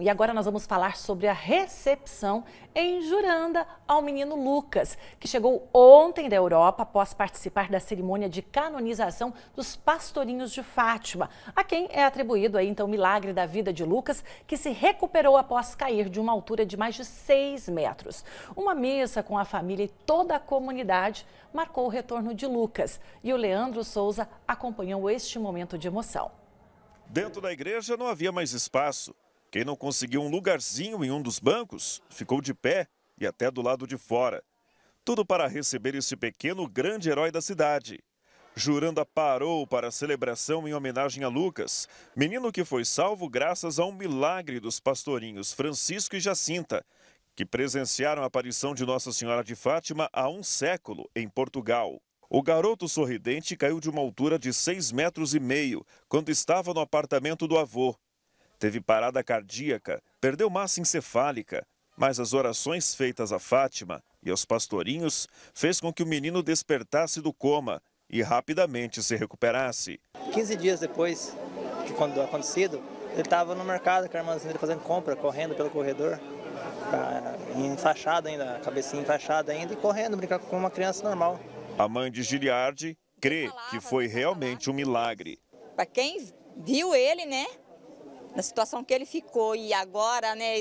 E agora nós vamos falar sobre a recepção em Juranda ao menino Lucas, que chegou ontem da Europa após participar da cerimônia de canonização dos pastorinhos de Fátima, a quem é atribuído aí então o milagre da vida de Lucas, que se recuperou após cair de uma altura de mais de 6 metros. Uma missa com a família e toda a comunidade marcou o retorno de Lucas, e o Leandro Souza acompanhou este momento de emoção. Dentro da igreja não havia mais espaço. Quem não conseguiu um lugarzinho em um dos bancos ficou de pé e até do lado de fora. Tudo para receber esse pequeno grande herói da cidade. Juranda parou para a celebração em homenagem a Lucas, menino que foi salvo graças a um milagre dos pastorinhos Francisco e Jacinta, que presenciaram a aparição de Nossa Senhora de Fátima há um século em Portugal. O garoto sorridente caiu de uma altura de seis metros e meio quando estava no apartamento do avô Teve parada cardíaca, perdeu massa encefálica, mas as orações feitas a Fátima e aos pastorinhos fez com que o menino despertasse do coma e rapidamente se recuperasse. 15 dias depois de quando acontecido, ele estava no mercado com a irmãzinha dele fazendo compra, correndo pelo corredor, enfaixado ainda, a cabecinha enfaixada ainda, e correndo, brincar com uma criança normal. A mãe de Giliardi crê que foi realmente um milagre. Para quem viu ele, né, na situação que ele ficou e agora, né?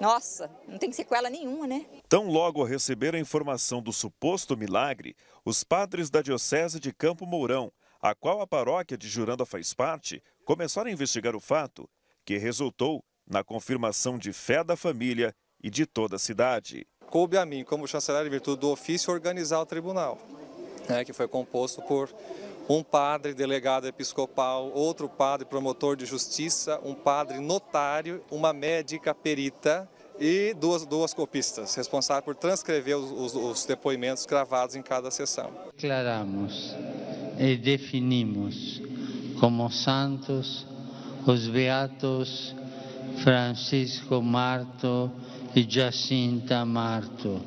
Nossa, não tem sequela nenhuma, né? Tão logo receberam a informação do suposto milagre, os padres da Diocese de Campo Mourão, a qual a paróquia de Juranda faz parte, começaram a investigar o fato, que resultou na confirmação de fé da família e de toda a cidade. Coube a mim, como chanceler, em virtude do ofício, organizar o tribunal, né, que foi composto por um padre delegado episcopal, outro padre promotor de justiça, um padre notário, uma médica perita e duas, duas copistas, responsáveis por transcrever os, os, os depoimentos gravados em cada sessão. Declaramos e definimos como santos os beatos Francisco Marto e Jacinta Marto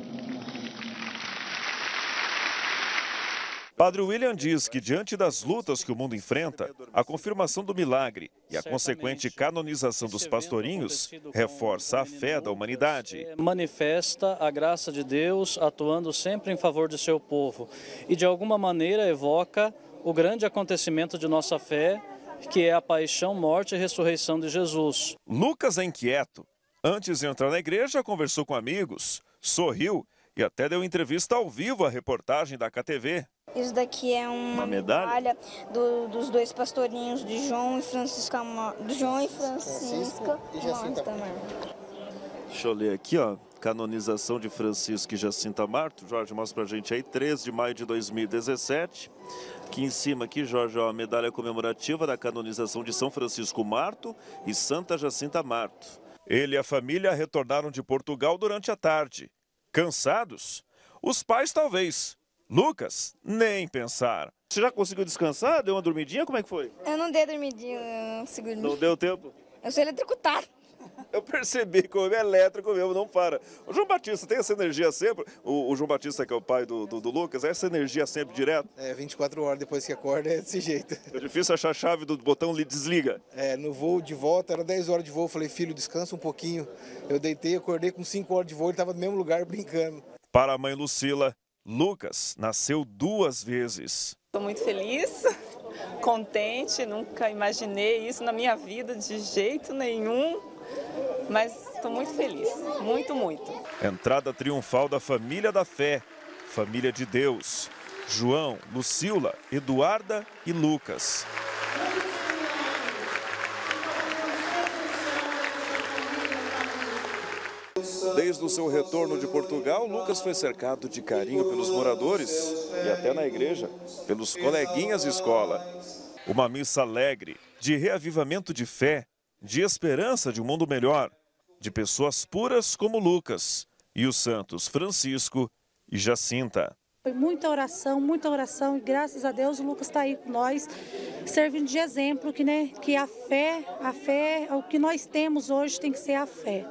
Padre William diz que, diante das lutas que o mundo enfrenta, a confirmação do milagre e a consequente canonização dos pastorinhos reforça a fé da humanidade. Manifesta a graça de Deus atuando sempre em favor de seu povo e, de alguma maneira, evoca o grande acontecimento de nossa fé, que é a paixão, morte e ressurreição de Jesus. Lucas é inquieto. Antes de entrar na igreja, conversou com amigos, sorriu e até deu entrevista ao vivo à reportagem da KTV. Isso daqui é uma, uma medalha, medalha do, dos dois pastorinhos, de João e Francisca, de João e Francisca Francisco e né? Deixa eu ler aqui, ó. Canonização de Francisco e Jacinta Marto. Jorge, mostra pra gente aí, 3 de maio de 2017. Aqui em cima, aqui, Jorge, ó, a medalha comemorativa da canonização de São Francisco Marto e Santa Jacinta Marto. Ele e a família retornaram de Portugal durante a tarde Cansados? Os pais, talvez. Lucas, nem pensar. Você já conseguiu descansar? Deu uma dormidinha? Como é que foi? Eu não dei dormidinha, eu não consegui dormir. Não deu tempo? Eu sou eletrocutado eu percebi como é elétrico mesmo, não para. O João Batista tem essa energia sempre? O, o João Batista, que é o pai do, do, do, Lucas, é essa energia sempre direto? É, 24 horas depois que acorda é desse jeito. É difícil achar a chave do botão, lhe desliga. É, no voo de volta, era 10 horas de voo, falei, filho, descansa um pouquinho. Eu deitei, acordei com 5 horas de voo, ele estava no mesmo lugar brincando. Para a mãe Lucila, Lucas nasceu duas vezes. Estou muito feliz, contente, nunca imaginei isso na minha vida de jeito nenhum. Mas estou muito feliz, muito, muito. Entrada triunfal da família da fé, família de Deus. João, Lucila, Eduarda e Lucas. Desde o seu retorno de Portugal, Lucas foi cercado de carinho pelos moradores e até na igreja, pelos coleguinhas de escola. Uma missa alegre, de reavivamento de fé, de esperança de um mundo melhor, de pessoas puras como Lucas e os santos Francisco e Jacinta. Foi muita oração, muita oração e graças a Deus o Lucas está aí com nós, servindo de exemplo que, né, que a fé, a fé, o que nós temos hoje tem que ser a fé.